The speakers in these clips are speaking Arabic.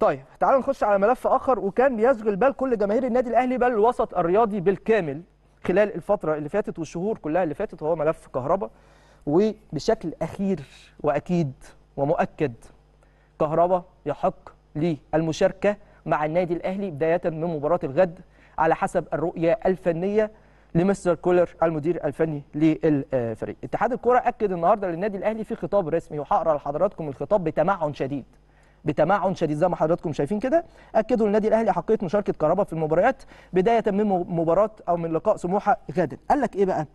طيب تعالوا نخش على ملف اخر وكان بيشغل بال كل جماهير النادي الاهلي بل الوسط الرياضي بالكامل خلال الفتره اللي فاتت والشهور كلها اللي فاتت هو ملف كهربا وبشكل اخير واكيد ومؤكد كهربا يحق للمشاركه مع النادي الاهلي بدايه من مباراه الغد على حسب الرؤيه الفنيه لمستر كولر المدير الفني للفريق. اتحاد الكره اكد النهارده للنادي الاهلي في خطاب رسمي وهقرا لحضراتكم الخطاب بتمعن شديد. بتمعن شديد زي ما حضراتكم شايفين كده اكدوا للنادي الاهلي احقيه مشاركه كهربا في المباريات بدايه من مباراه او من لقاء سموحه غدا قال لك ايه بقى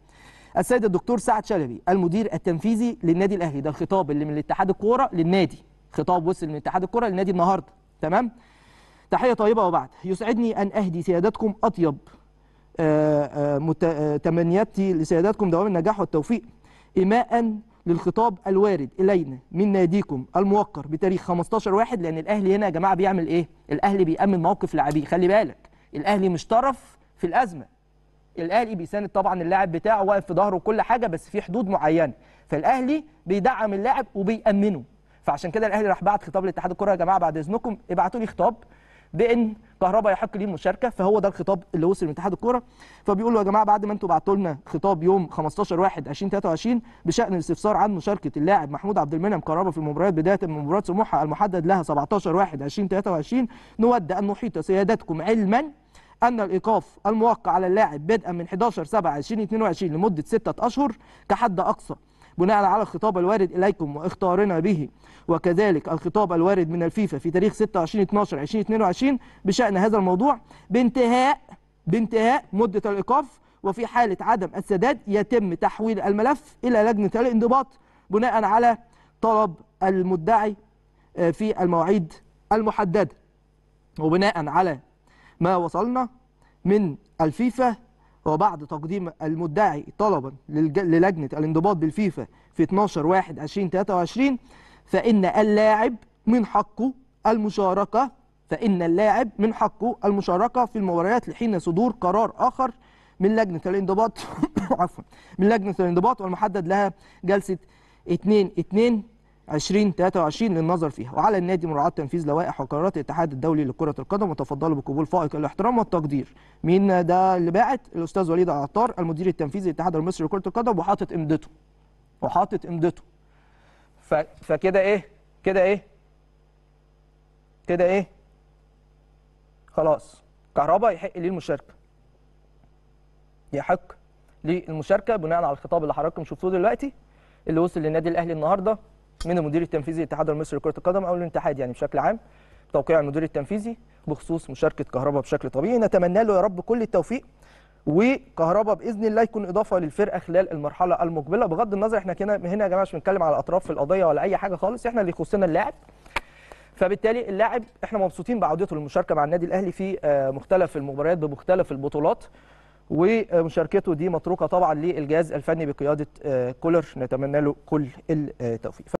السيد الدكتور سعد شلبي المدير التنفيذي للنادي الاهلي ده الخطاب اللي من الاتحاد الكوره للنادي خطاب وصل من اتحاد الكوره للنادي النهارده تمام تحيه طيبه وبعد يسعدني ان اهدي سيادتكم اطيب آه، آه، آه، تمنياتي لسيادتكم دوام النجاح والتوفيق إيماء للخطاب الوارد الينا من ناديكم الموقر بتاريخ 15 واحد لان الاهلي هنا يا جماعه بيعمل ايه الاهلي بيامن موقف لاعبيه خلي بالك الاهلي مش طرف في الازمه الاهلي بيساند طبعا اللاعب بتاعه واقف في ظهره وكل حاجه بس في حدود معينه فالاهلي بيدعم اللاعب وبيامنه فعشان كده الاهلي راح بعت خطاب لاتحاد الكره يا جماعه بعد اذنكم ابعتوا لي خطاب بان كهربا يحق ليه المشاركه فهو ده الخطاب اللي وصل من اتحاد الكوره فبيقولوا يا جماعه بعد ما انتم بعتوا لنا خطاب يوم 15 1 2023 بشان الاستفسار عن مشاركه اللاعب محمود عبد المنعم كهربا في المباريات بدايه من مباراه سموحه المحدد لها 17 1 2023 نود ان نحيط سيادتكم علما أن الإيقاف الموقع على اللاعب بدءا من 11 7 2022 لمدة سته أشهر كحد أقصى بناء على الخطاب الوارد إليكم واختارنا به وكذلك الخطاب الوارد من الفيفا في تاريخ 26/12/2022 بشأن هذا الموضوع بانتهاء بانتهاء مدة الإيقاف وفي حالة عدم السداد يتم تحويل الملف إلى لجنة الانضباط بناء على طلب المدعي آه، في المواعيد المحددة وبناء على ما وصلنا من الفيفا وبعد تقديم المدعي طلبا للجنة الانضباط بالفيفا في 12 1 2023 فإن اللاعب من حقه المشاركة فإن اللاعب من حقه المشاركة في المباريات لحين صدور قرار آخر من لجنة الانضباط عفوا من لجنة الانضباط والمحدد لها جلسة 2 2 2023 للنظر فيها وعلى النادي مراعاة تنفيذ لوائح وقرارات الاتحاد الدولي لكرة القدم وتفضلوا بقبول فائق الاحترام والتقدير مين ده اللي باعت الاستاذ وليد عطار المدير التنفيذي للاتحاد المصري لكرة القدم وحاطط امضته وحاطط امضته فكده ايه كده ايه كده ايه خلاص كهربا يحق ليه المشاركه يحق للمشاركه بناء على الخطاب اللي حضراتكم شفتوه دلوقتي اللي وصل للنادي الاهلي النهارده من المدير التنفيذي للاتحاد المصري لكره القدم او الاتحاد يعني بشكل عام توقيع المدير التنفيذي بخصوص مشاركه كهربا بشكل طبيعي نتمنى له يا رب كل التوفيق وكهربا باذن الله يكون اضافه للفرقه خلال المرحله المقبله بغض النظر احنا كنا هنا يا جماعه مش بنتكلم على الاطراف في القضيه ولا اي حاجه خالص احنا اللي يخصنا اللاعب فبالتالي اللاعب احنا مبسوطين بعودته للمشاركه مع النادي الاهلي في آه، مختلف المباريات بمختلف البطولات ومشاركته دي متروكه طبعا للجهاز الفني بقياده آه، كولر نتمنى له كل التوفيق